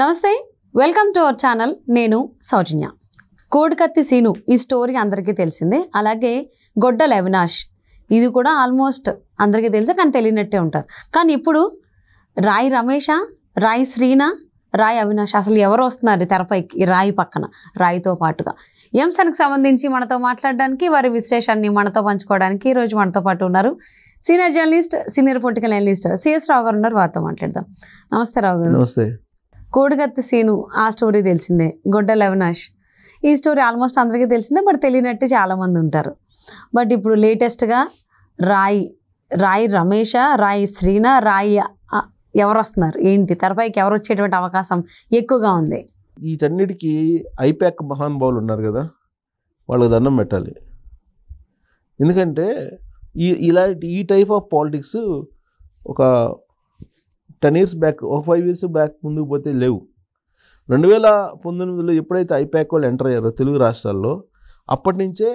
నమస్తే welcome to our channel నేను సౌజన్య కోడికత్తి సీను ఈ స్టోరీ అందరికీ తెలిసిందే అలాగే గొడ్డల అవినాష్ ఇది కూడా ఆల్మోస్ట్ అందరికీ తెలిసే కానీ తెలియనట్టే ఉంటారు కానీ ఇప్పుడు రాయి రమేష రాయి శ్రీనా రాయి అవినాష్ అసలు ఎవరు వస్తున్నారు తెరపైకి రాయి పక్కన రాయితో పాటుగా ఎంసన్కి సంబంధించి మనతో మాట్లాడడానికి వారి విశేషాన్ని మనతో పంచుకోవడానికి ఈరోజు మనతో పాటు ఉన్నారు senior journalist senior political analyst CS Rao garu ఉన్నారు వారితో మాట్లాడదాం నమస్తే రావు గారు నమస్తే కోడిగత్తి సీను ఆ స్టోరీ తెలిసిందే గొడ్డ లెవనాష్ ఈ స్టోరీ ఆల్మోస్ట్ అందరికీ తెలిసిందే బట్ తెలియనట్టు చాలామంది ఉంటారు బట్ ఇప్పుడు లేటెస్ట్గా రాయి రాయి రమేష రాయి శ్రీన రాయి ఎవరు వస్తున్నారు ఏంటి తెరపైకి ఎవరు వచ్చేటువంటి అవకాశం ఎక్కువగా ఉంది వీటన్నిటికీ ఐప్యాక్ మహానుభావులు ఉన్నారు కదా వాళ్ళకి దండం పెట్టాలి ఎందుకంటే ఈ ఇలాంటి ఈ టైప్ ఆఫ్ పాలిటిక్స్ ఒక టెన్ ఇయర్స్ బ్యాక్ ఒక ఫైవ్ ఇయర్స్ బ్యాక్ ముందుకు పోతే లేవు రెండు వేల పంతొమ్మిదిలో ఎప్పుడైతే ఐప్యాక్ వాళ్ళు ఎంటర్ అయ్యారో తెలుగు రాష్ట్రాల్లో అప్పటి నుంచే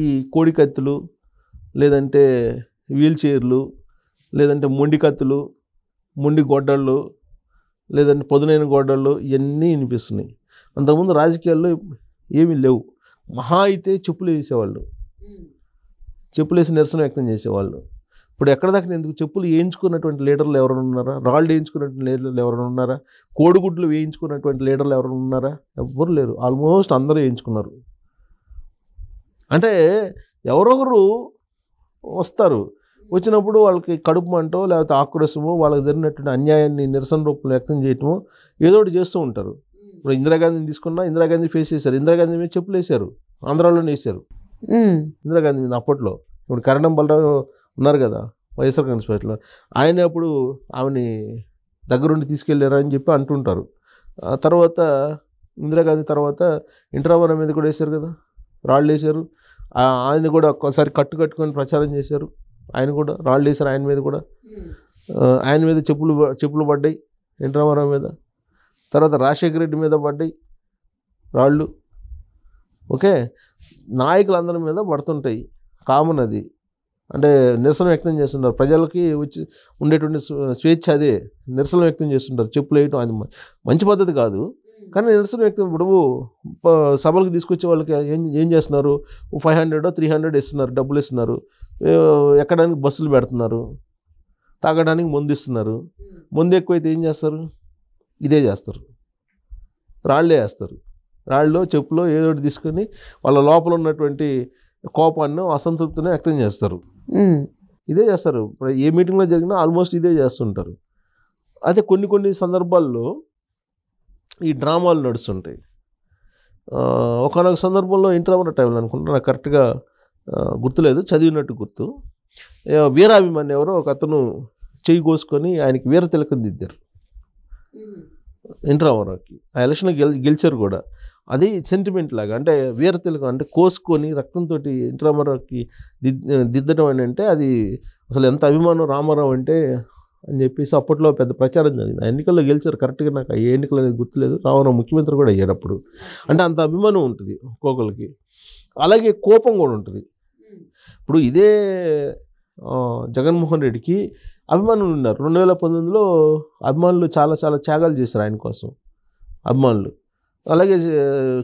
ఈ కోడికత్తులు లేదంటే వీల్ చైర్లు లేదంటే మొండి కత్తులు మొండి గొడ్డళ్ళు లేదంటే పొదునైన గొడ్డళ్ళు ఇవన్నీ వినిపిస్తున్నాయి అంతకుముందు రాజకీయాల్లో ఏమీ లేవు మహా అయితే చెప్పులు వేసేవాళ్ళు చెప్పులు వేసి నిరసన వ్యక్తం చేసేవాళ్ళు ఇప్పుడు ఎక్కడ దాకా ఎందుకు చెప్పులు వేయించుకున్నటువంటి లీడర్లు ఎవరైనా ఉన్నారా రాళ్ళు వేయించుకున్నటువంటి లీడర్లు ఎవరైనా ఉన్నారా కోడిగుడ్లు వేయించుకున్నటువంటి లీడర్లు ఎవరైనా ఉన్నారా ఎవ్వరు లేరు ఆల్మోస్ట్ అందరూ వేయించుకున్నారు అంటే ఎవరొకరు వస్తారు వచ్చినప్పుడు వాళ్ళకి కడుపు అంటో లేకపోతే ఆక్రోశమో వాళ్ళకి జరిగినటువంటి అన్యాయాన్ని నిరసన రూపంలో వ్యక్తం చేయటమో ఏదో ఒకటి చేస్తూ ఉంటారు ఇప్పుడు ఇందిరాగాంధీని తీసుకున్నా ఇందిరాగాంధీ ఫేస్ చేశారు ఇందిరాగాంధీ మీద చెప్పులు వేశారు ఆంధ్రాలోనే వేశారు ఇందిరాగాంధీ మీద అప్పట్లో ఇప్పుడు కరణం బలరావు ఉన్నారు కదా వైఎస్ఆర్ కాంగ్రెస్ పార్టీలో ఆయన అప్పుడు ఆమెని దగ్గరుండి తీసుకెళ్ళారా అని చెప్పి అంటుంటారు తర్వాత ఇందిరాగాంధీ తర్వాత ఇంటరావన మీద కూడా వేశారు కదా రాళ్ళు వేశారు ఆయన కూడా ఒక్కసారి కట్టు కట్టుకొని ప్రచారం చేశారు ఆయన కూడా రాళ్ళు వేశారు ఆయన మీద కూడా ఆయన మీద చెప్పులు చెప్పులు పడ్డాయి ఇంటరావరం మీద తర్వాత రాజశేఖర రెడ్డి మీద పడ్డాయి రాళ్ళు ఓకే నాయకులందరి మీద పడుతుంటాయి కామన్ అది అంటే నిరసన వ్యక్తం చేస్తున్నారు ప్రజలకి వచ్చి ఉండేటువంటి స్వేచ్ఛ అదే నిరసన వ్యక్తం చేస్తుంటారు చెప్పులు వేయటం అది మంచి పద్ధతి కాదు కానీ నిరసన వ్యక్తం ఇప్పుడు సభలకు తీసుకొచ్చే వాళ్ళకి ఏం ఏం చేస్తున్నారు ఫైవ్ హండ్రెడ్ త్రీ హండ్రెడ్ ఇస్తున్నారు డబ్బులు ఇస్తున్నారు ఎక్కడానికి బస్సులు పెడుతున్నారు తాగడానికి ముందు ఇస్తున్నారు ముందు ఎక్కువైతే ఏం చేస్తారు ఇదే చేస్తారు రాళ్ళే వేస్తారు రాళ్ళు చెప్పులో ఏదో ఒకటి తీసుకొని వాళ్ళ లోపల ఉన్నటువంటి కోపాన్ని అసంతృప్తిని వ్యక్తం చేస్తారు ఇదే చేస్తారు ఏ మీటింగ్లో జరిగినా ఆల్మోస్ట్ ఇదే చేస్తుంటారు అయితే కొన్ని కొన్ని సందర్భాల్లో ఈ డ్రామాలు నడుస్తుంటాయి ఒకనొక సందర్భంలో ఇంటర్మీడియట్ టైంలో అనుకుంటా నాకు కరెక్ట్గా గుర్తులేదు చదివినట్టు గుర్తు వీరాభిమాన్ ఎవరో ఒక అతను చేయి కోసుకొని ఆయనకి వీర తిలకం దిద్దారు ఇంటర్మీడియట్కి ఆ ఎలక్షన్ గెల్ గెలిచారు కూడా అది సెంటిమెంట్ లాగా అంటే వీరతెలుగు అంటే కోసుకొని రక్తంతో ఇంట్రామారావుకి దిద్దడం అని అంటే అది అసలు ఎంత అభిమానం రామారావు అంటే అని చెప్పేసి అప్పట్లో పెద్ద ప్రచారం జరిగింది ఆ ఎన్నికల్లో గెలిచారు కరెక్ట్గా నాకు ఏ ఎన్నికలు అనేది గుర్తులేదు రామారావు ముఖ్యమంత్రి కూడా అయ్యేటప్పుడు అంటే అంత అభిమానం ఉంటుంది ఒక్కొక్కరికి అలాగే కోపం కూడా ఉంటుంది ఇప్పుడు ఇదే జగన్మోహన్ రెడ్డికి అభిమానులు ఉన్నారు రెండు వేల పంతొమ్మిదిలో అభిమానులు చాలా చాలా త్యాగాలు చేశారు ఆయన కోసం అభిమానులు అలాగే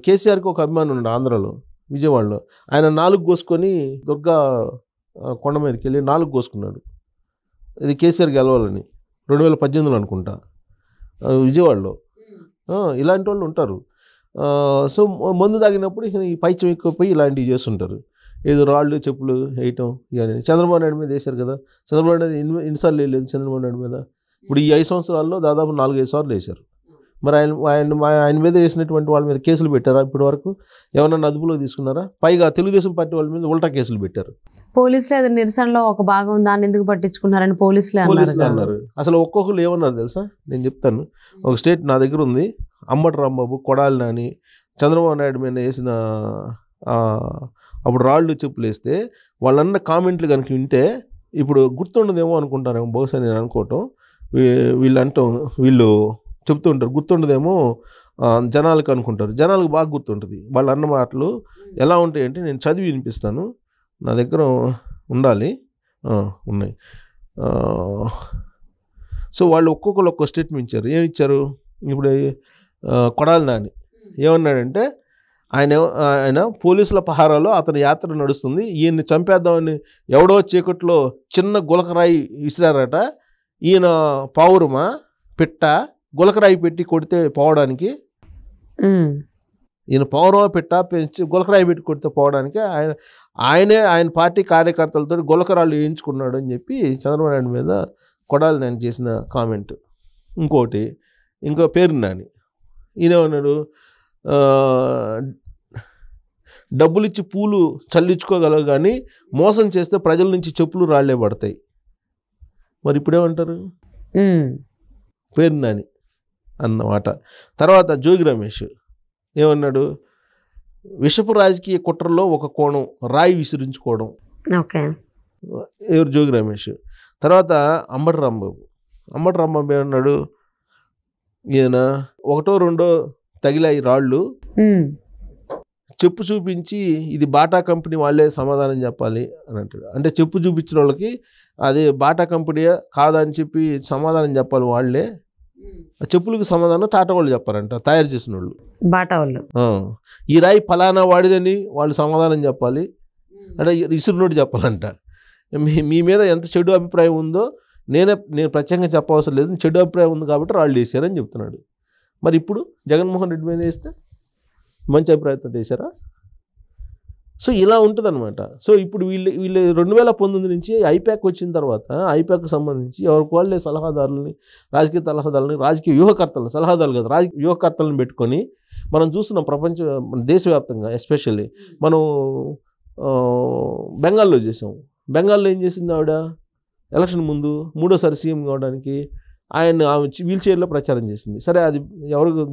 కేసీఆర్కి ఒక అభిమానం ఉన్నాడు ఆంధ్రలో విజయవాడలో ఆయన నాలుగు కోసుకొని దుర్గా కొండ మీదకి వెళ్ళి నాలుగు కోసుకున్నాడు ఇది కేసీఆర్ గెలవాలని రెండు వేల పద్దెనిమిదిలో అనుకుంటా విజయవాడలో ఇలాంటి వాళ్ళు ఉంటారు సో మందు తాగినప్పుడు ఈ పైచం ఎక్కువపోయి ఇలాంటివి చేస్తుంటారు ఏదో రాళ్ళు చెప్పులు వేయటం ఇవన్నీ చంద్రబాబు నాయుడు మీద వేశారు కదా చంద్రబాబు నాయుడు ఎన్ని ఎన్నిసార్లు వేయలేదు చంద్రబాబు నాయుడు మీద ఇప్పుడు ఈ ఐదు సంవత్సరాల్లో దాదాపు నాలుగైదు సార్లు వేశారు మరి ఆయన ఆయన ఆయన మీద వేసినటువంటి వాళ్ళ మీద కేసులు పెట్టారా ఇప్పటి వరకు ఎవరన్నా అదుపులో తీసుకున్నారా పైగా తెలుగుదేశం పార్టీ వాళ్ళ మీద ఉల్టా కేసులు పెట్టారు పోలీసులు అది నిరసనలో ఒక భాగం దాన్ని ఎందుకు పట్టించుకున్నారని పోలీసులు అన్నారు అసలు ఒక్కొక్కరు ఏమన్నారు తెలుసా నేను చెప్తాను ఒక స్టేట్ నా దగ్గర ఉంది అమ్మటి రాంబాబు కొడాలి నాని చంద్రబాబు నాయుడు మీద వేసిన అప్పుడు రాళ్ళు చెప్పులు వేస్తే వాళ్ళన్న కామెంట్లు కనుక వింటే ఇప్పుడు గుర్తుండదేమో అనుకుంటారేమో బహుశా నేను అనుకోవటం వీళ్ళంటాం వీళ్ళు చెప్తుంటారు గుర్తుండదేమో జనాలకు అనుకుంటారు జనాలకు బాగా గుర్తుంటుంది వాళ్ళు అన్న మాటలు ఎలా ఉంటాయంటే నేను చదివి వినిపిస్తాను నా దగ్గర ఉండాలి ఉన్నాయి సో వాళ్ళు ఒక్కొక్కరు ఒక్కో స్టేట్మెంట్ ఇచ్చారు ఏమి ఇచ్చారు ఇప్పుడు కొడాలి నాని ఏమన్నాడంటే ఆయన ఆయన పోలీసుల పహారాలో అతని యాత్ర నడుస్తుంది ఈయన్ని చంపేద్దామని ఎవడో చీకట్లో చిన్న గులకరాయి విసిరారట ఈయన పావురమా పిట్ట గులకరాయి పెట్టి కొడితే పోవడానికి ఈయన పౌరవ పెట్ట పెంచి గులకరాయి పెట్టి కొడితే పోవడానికి ఆయన ఆయనే ఆయన పార్టీ కార్యకర్తలతో గులకరాలు వేయించుకున్నాడు అని చెప్పి చంద్రబాబు నాయుడు మీద కొడాలి నేను చేసిన కామెంట్ ఇంకోటి ఇంకో పేరు నాని ఈయనేమన్నాడు డబ్బులు ఇచ్చి పూలు చల్లించుకోగలవు కానీ మోసం చేస్తే ప్రజల నుంచి చెప్పులు రాళ్లే పడతాయి మరి ఇప్పుడేమంటారు పేరు నాని అన్నమాట తర్వాత జోగి రమేష్ ఏమన్నాడు విషపు రాజకీయ కుట్రలో ఒక కోణం రాయి విసిరించుకోవడం ఓకే ఎవరు జోగి రమేష్ తర్వాత అంబటి రాంబాబు అంబటి రాంబాబు ఏమన్నాడు ఈయన ఒకటో రెండో తగిలాయి రాళ్ళు చెప్పు చూపించి ఇది బాటా కంపెనీ వాళ్ళే సమాధానం చెప్పాలి అని అంటాడు అంటే చెప్పు చూపించిన వాళ్ళకి అది బాటా కంపెనీ కాదని చెప్పి సమాధానం చెప్పాలి వాళ్ళే చెప్పులకు సమాధానం టాటా వాళ్ళు చెప్పారంట తయారు చేసిన వాళ్ళు బాటా వాళ్ళు ఈ రాయి ఫలానా వాడిదని వాళ్ళు సమాధానం చెప్పాలి అంటే నోటి చెప్పాలంట మీ మీద ఎంత చెడు అభిప్రాయం ఉందో నేనే నేను ప్రత్యేకంగా చెప్పవసరం లేదు చెడు అభిప్రాయం ఉంది కాబట్టి వాళ్ళు చేశారని చెప్తున్నాడు మరి ఇప్పుడు జగన్మోహన్ రెడ్డి మీద వేస్తే మంచి అభిప్రాయంతో చేశారా సో ఇలా అనమాట సో ఇప్పుడు వీళ్ళు వీళ్ళు రెండు వేల పంతొమ్మిది నుంచి ఐప్యాక్ వచ్చిన తర్వాత ఐప్యాక్ సంబంధించి ఎవరికి వాళ్ళే సలహాదారులని రాజకీయ సలహాదారులని రాజకీయ వ్యూహకర్తలు సలహాదారులు కదా రాజకీయ వ్యూహకర్తలను పెట్టుకొని మనం చూస్తున్నాం ప్రపంచ మన దేశవ్యాప్తంగా ఎస్పెషల్లీ మనం బెంగాల్లో చేసాం బెంగాల్లో ఏం చేసింది ఆవిడ ఎలక్షన్ ముందు మూడోసారి సీఎం కావడానికి ఆయన ఆమె వీల్ చైర్లో ప్రచారం చేసింది సరే అది ఎవరికి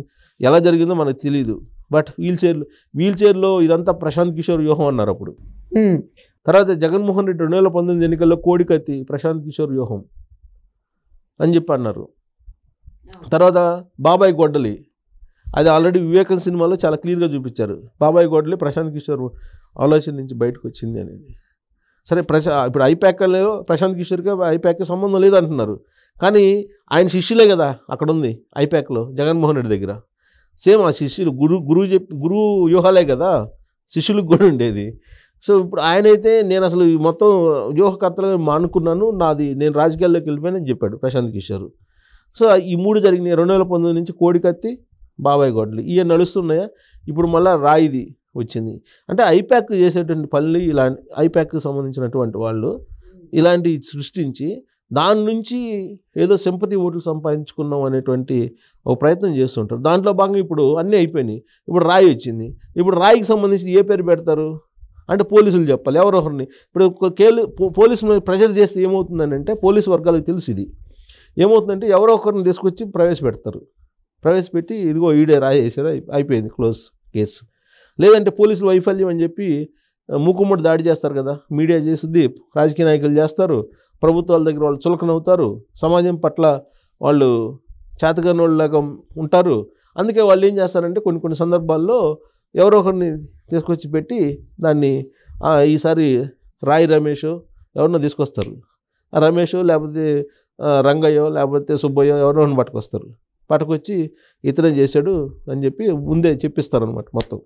ఎలా జరిగిందో మనకు తెలియదు బట్ వీల్ చైర్లు వీల్ చైర్లో ఇదంతా ప్రశాంత్ కిషోర్ వ్యూహం అన్నారు అప్పుడు తర్వాత జగన్మోహన్ రెడ్డి రెండు వేల పంతొమ్మిది ఎన్నికల్లో కోడికత్తి ప్రశాంత్ కిషోర్ వ్యూహం అని చెప్పి అన్నారు తర్వాత బాబాయ్ గొడ్డలి అది ఆల్రెడీ వివేకం సినిమాలో చాలా క్లియర్గా చూపించారు బాబాయ్ గొడ్డలి ప్రశాంత్ కిషోర్ ఆలోచన నుంచి బయటకు వచ్చింది అనేది సరే ప్రశా ఇప్పుడు ఐప్యాక్లో ప్రశాంత్ కిషోర్కి ఐప్యాక్ సంబంధం లేదంటున్నారు కానీ ఆయన శిష్యులే కదా అక్కడ ఉంది ఐప్యాక్లో జగన్మోహన్ రెడ్డి దగ్గర సేమ్ ఆ శిష్యులు గురు గురువు చెప్పి గురువు వ్యూహాలే కదా శిష్యులకు కూడా ఉండేది సో ఇప్పుడు ఆయనైతే నేను అసలు మొత్తం వ్యూహకర్తలు మానుకున్నాను నాది నేను రాజకీయాల్లోకి వెళ్ళిపోయానని చెప్పాడు ప్రశాంత్ కిషోర్ సో ఈ మూడు జరిగినాయి రెండు వేల పంతొమ్మిది నుంచి కోడికత్తి బాబాయ్ గొడ్లు ఇవి నడుస్తున్నాయా ఇప్పుడు మళ్ళీ రాయిది వచ్చింది అంటే ఐప్యాక్ చేసేటువంటి పనులు ఇలా ఐప్యాక్కి సంబంధించినటువంటి వాళ్ళు ఇలాంటివి సృష్టించి దాని నుంచి ఏదో సింపతి ఓట్లు సంపాదించుకున్నాం అనేటువంటి ఒక ప్రయత్నం చేస్తుంటారు దాంట్లో భాగంగా ఇప్పుడు అన్నీ అయిపోయినాయి ఇప్పుడు రాయి వచ్చింది ఇప్పుడు రాయికి సంబంధించి ఏ పేరు పెడతారు అంటే పోలీసులు చెప్పాలి ఎవరొకరిని ఇప్పుడు కేలు పోలీసులు ప్రెషర్ చేస్తే ఏమవుతుందని అంటే పోలీసు వర్గాలకు తెలుసు ఇది ఏమవుతుందంటే ఎవరో ఒకరిని తీసుకొచ్చి ప్రవేశపెడతారు ప్రవేశపెట్టి ఇదిగో ఈడే రాయి వేసారు అయిపోయింది క్లోజ్ కేసు లేదంటే పోలీసులు వైఫల్యం అని చెప్పి మూకుమ్మడి దాడి చేస్తారు కదా మీడియా చేసిద్ది రాజకీయ నాయకులు చేస్తారు ప్రభుత్వాల దగ్గర వాళ్ళు చులకనవుతారు సమాజం పట్ల వాళ్ళు చేతగానోళ్ళలాగా ఉంటారు అందుకే వాళ్ళు ఏం చేస్తారంటే కొన్ని కొన్ని సందర్భాల్లో ఎవరో ఒకరిని తీసుకొచ్చి పెట్టి దాన్ని ఈసారి రాయి రమేష్ ఎవరినో తీసుకొస్తారు రమేష్ లేకపోతే రంగయ్యో లేకపోతే సుబ్బయ్యో ఎవరో పట్టుకొస్తారు పట్టుకొచ్చి ఇతనే చేశాడు అని చెప్పి ముందే చెప్పిస్తారు అనమాట మొత్తం